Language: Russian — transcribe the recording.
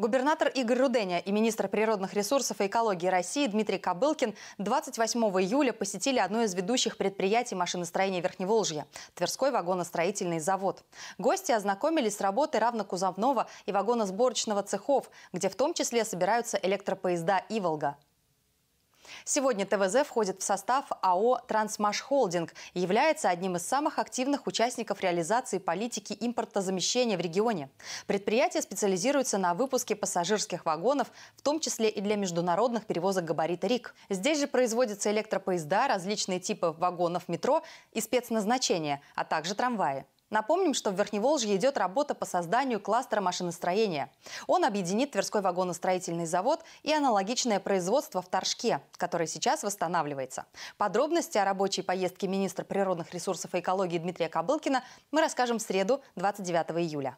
Губернатор Игорь Руденя и министр природных ресурсов и экологии России Дмитрий Кобылкин 28 июля посетили одно из ведущих предприятий машиностроения Верхневолжья – Тверской вагоностроительный завод. Гости ознакомились с работой равнокузовного и вагоносборочного цехов, где в том числе собираются электропоезда «Иволга». Сегодня ТВЗ входит в состав АО «Трансмаш Холдинг» и является одним из самых активных участников реализации политики импортозамещения в регионе. Предприятие специализируется на выпуске пассажирских вагонов, в том числе и для международных перевозок габарита РИК. Здесь же производятся электропоезда, различные типы вагонов метро и спецназначения, а также трамваи. Напомним, что в Верхневолжье идет работа по созданию кластера машиностроения. Он объединит Тверской вагоностроительный завод и аналогичное производство в Торжке, которое сейчас восстанавливается. Подробности о рабочей поездке министра природных ресурсов и экологии Дмитрия Кобылкина мы расскажем в среду 29 июля.